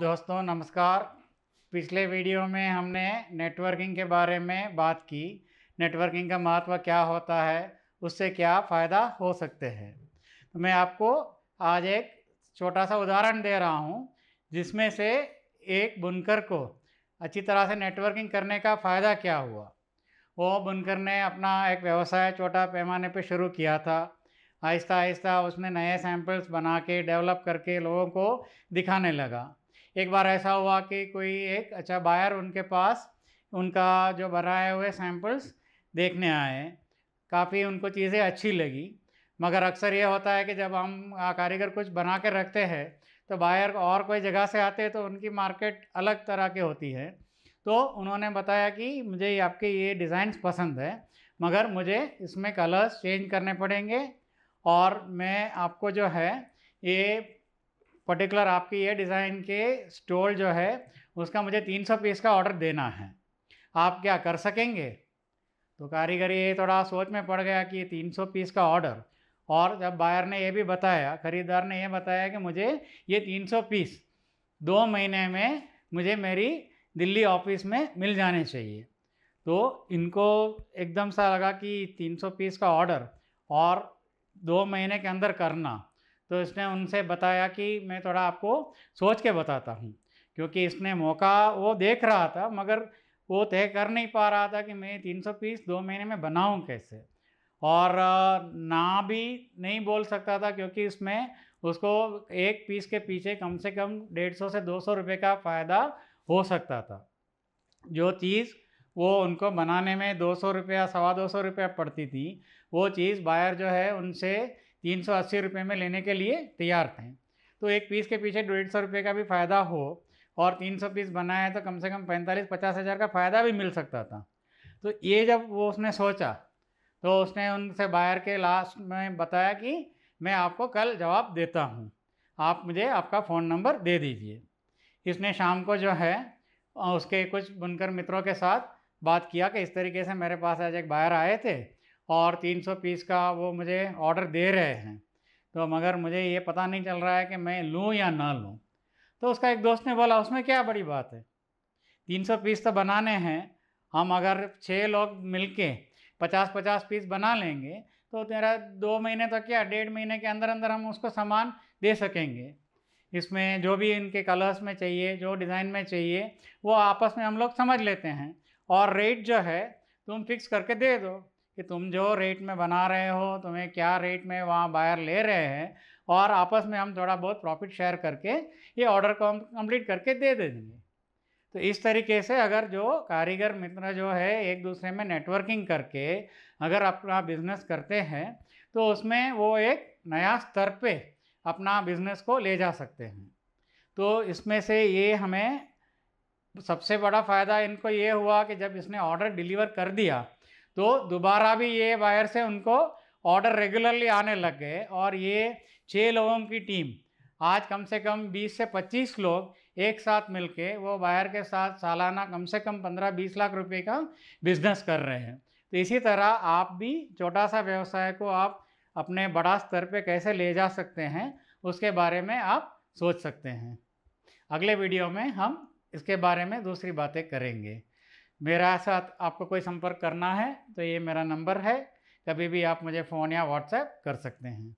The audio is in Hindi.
दोस्तों नमस्कार पिछले वीडियो में हमने नेटवर्किंग के बारे में बात की नेटवर्किंग का महत्व क्या होता है उससे क्या फ़ायदा हो सकते हैं तो मैं आपको आज एक छोटा सा उदाहरण दे रहा हूँ जिसमें से एक बुनकर को अच्छी तरह से नेटवर्किंग करने का फ़ायदा क्या हुआ वो बुनकर ने अपना एक व्यवसाय छोटा पैमाने पर शुरू किया था आहिस्ता आहिस्ता उसने नए सैम्पल्स बना के डेवलप करके लोगों को दिखाने लगा एक बार ऐसा हुआ कि कोई एक अच्छा बायर उनके पास उनका जो बनाए हुए सैम्पल्स देखने आए काफ़ी उनको चीज़ें अच्छी लगी मगर अक्सर यह होता है कि जब हम कारीगर कुछ बना कर रखते हैं तो बायर और कोई जगह से आते हैं तो उनकी मार्केट अलग तरह की होती है तो उन्होंने बताया कि मुझे आपके ये डिज़ाइंस पसंद है मगर मुझे इसमें कलर्स चेंज करने पड़ेंगे और मैं आपको जो है ये पर्टिकुलर आपकी ये डिज़ाइन के स्टोल जो है उसका मुझे 300 पीस का ऑर्डर देना है आप क्या कर सकेंगे तो कारीगर ये थोड़ा सोच में पड़ गया कि ये 300 पीस का ऑर्डर और जब बायर ने ये भी बताया ख़रीदार ने ये बताया कि मुझे ये 300 पीस दो महीने में मुझे मेरी दिल्ली ऑफिस में मिल जाने चाहिए तो इनको एकदम सा लगा कि 300 पीस का ऑर्डर और दो महीने के अंदर करना तो इसने उनसे बताया कि मैं थोड़ा आपको सोच के बताता हूँ क्योंकि इसने मौका वो देख रहा था मगर वो तय कर नहीं पा रहा था कि मैं 300 पीस दो महीने में बनाऊँ कैसे और ना भी नहीं बोल सकता था क्योंकि इसमें उसको एक पीस के पीछे कम से कम 150 से 200 रुपए का फ़ायदा हो सकता था जो चीज़ वो उनको बनाने में 200 रुपया सवा दो सौ रुपया पड़ती थी वो चीज़ बायर जो है उनसे तीन सौ अस्सी रुपये में लेने के लिए तैयार थे तो एक पीस के पीछे डेढ़ सौ रुपये का भी फ़ायदा हो और तीन सौ पीस बना है तो कम से कम पैंतालीस पचास हज़ार का फ़ायदा भी मिल सकता था तो ये जब वो उसने सोचा तो उसने उनसे बायर के लास्ट में बताया कि मैं आपको कल जवाब देता हूँ आप मुझे आपका फ़ोन नंबर दे दीजिए इसने शाम को जो है उसके कुछ बुनकर मित्रों के साथ बात किया कि इस तरीके से मेरे पास आज एक बायर आए थे और 300 पीस का वो मुझे ऑर्डर दे रहे हैं तो मगर मुझे ये पता नहीं चल रहा है कि मैं लूँ या ना लूँ तो उसका एक दोस्त ने बोला उसमें क्या बड़ी बात है 300 पीस तो बनाने हैं हम अगर छः लोग मिलके 50-50 पीस बना लेंगे तो तेरा दो महीने तक तो क्या डेढ़ महीने के अंदर अंदर हम उसको सामान दे सकेंगे इसमें जो भी इनके कलर्स में चाहिए जो डिज़ाइन में चाहिए वो आपस में हम लोग समझ लेते हैं और रेट जो है तुम फिक्स करके दे दो कि तुम जो रेट में बना रहे हो तुम्हें क्या रेट में वहाँ बायर ले रहे हैं और आपस में हम थोड़ा बहुत प्रॉफिट शेयर करके ये ऑर्डर को हम कम्प्लीट करके दे दे देंगे तो इस तरीके से अगर जो कारीगर मित्र जो है एक दूसरे में नेटवर्किंग करके अगर अपना बिजनेस करते हैं तो उसमें वो एक नया स्तर पे अपना बिजनेस को ले जा सकते हैं तो इसमें से ये हमें सबसे बड़ा फ़ायदा इनको ये हुआ कि जब इसने ऑर्डर डिलीवर कर दिया तो दोबारा भी ये वायर से उनको ऑर्डर रेगुलरली आने लग गए और ये छः लोगों की टीम आज कम से कम 20 से 25 लोग एक साथ मिलके वो वायर के साथ सालाना कम से कम 15-20 लाख रुपए का बिजनेस कर रहे हैं तो इसी तरह आप भी छोटा सा व्यवसाय को आप अपने बड़ा स्तर पे कैसे ले जा सकते हैं उसके बारे में आप सोच सकते हैं अगले वीडियो में हम इसके बारे में दूसरी बातें करेंगे मेरा साथ आपको कोई संपर्क करना है तो ये मेरा नंबर है कभी भी आप मुझे फ़ोन या व्हाट्सएप कर सकते हैं